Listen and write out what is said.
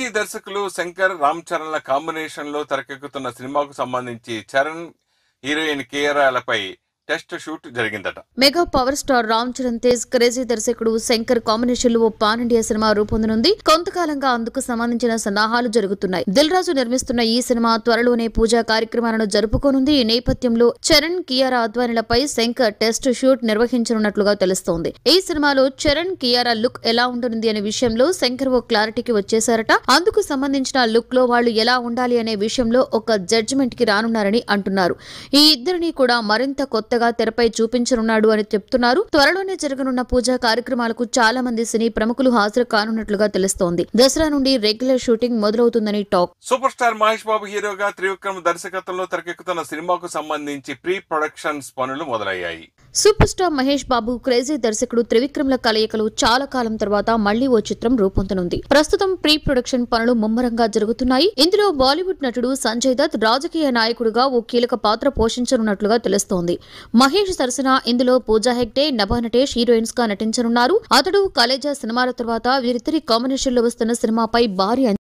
భక్తి దర్శకులు శంకర్ రామ్ చరణ్ల లో తెరకెక్కుతున్న సినిమాకు సంబంధించి చరణ్ హీరోయిన్ కేరాలపై టెస్ట్ షూట్ జరిగిందట mega power star Ram Charan Tej crazy దర్శకుడు శంకర్ కాంబినేషన్ లో పాన్ ఇండియా సినిమా రూపొందనుంది కొంతకాలంగా అందుకు సంబంధించిన సన్నాహాలు జరుగుతున్నాయి దిల్ రాజు నిర్మిస్తున్న ఈ సినిమా త్వరలోనే పూజా కార్యక్రమాలను జరుపుకోనుంది ఈ నేపథ్యంలో చరణ్ కియారా అద్వానిలపై శంకర్ టెస్ట్ షూట్ నిర్వహించనున్నట్లుగా తెలుస్తోంది ఈ సినిమాలో చరణ్ కియారా లుక్ ఎలా ఉంటుంది అనే విషయంలో శంకర్ ఓ క్లారిటీకి వచ్చేశారట అందుకు సంబంధించిన లుక్ లో వాళ్ళు ఎలా ఉండాలి అనే విషయంలో ఒక జడ్జిమెంట్ కి రానున్నారని అంటున్నారు ఈ ఇద్దరిని కూడా మరింత కొత్త ఉండగా తెరపై చూపించనున్నాడు అని చెప్తున్నారు త్వరలోనే జరగనున్న పూజా కార్యక్రమాలకు చాలా మంది సినీ ప్రముఖులు హాజరు కానున్నట్లుగా తెలుస్తోంది దసరా నుండి రెగ్యులర్ షూటింగ్ మొదలవుతుందని talk super star Mahesh Babu హీరోగా త్రివిక్రమ్ దర్శకత్వంలో తెరకెక్కుతున్న సినిమాకు సంబంధించి ప్రీ ప్రొడక్షన్స్ పనులు మొదలయ్యాయి super star Mahesh Babu crazy దర్శకుడు త్రివిక్రమ్ల కలయికలు చాలా కాలం తర్వాత మళ్లీ ఓ చిత్రం రూపొందనుంది ప్రస్తుతం ప్రీ ప్రొడక్షన్ పనులు ముమ్మరంగా జరుగుతున్నాయి ఇందులో బాలీవుడ్ నటుడు సంజయ్ దత్ రాజకీయ నాయకుడిగా ఓ కీలక పాత్ర పోషించనున్నట్లుగా తెలుస్తోంది మహేష్ సరసన ఇందులో పూజా హెగ్డే నభానటేష్ హీరోయిన్స్ గా నటించనున్నారు అతడు కాలేజా సినిమాల తర్వాత వీరిద్దరి కాంబినేషన్ లో వస్తున్న సినిమాపై భారీ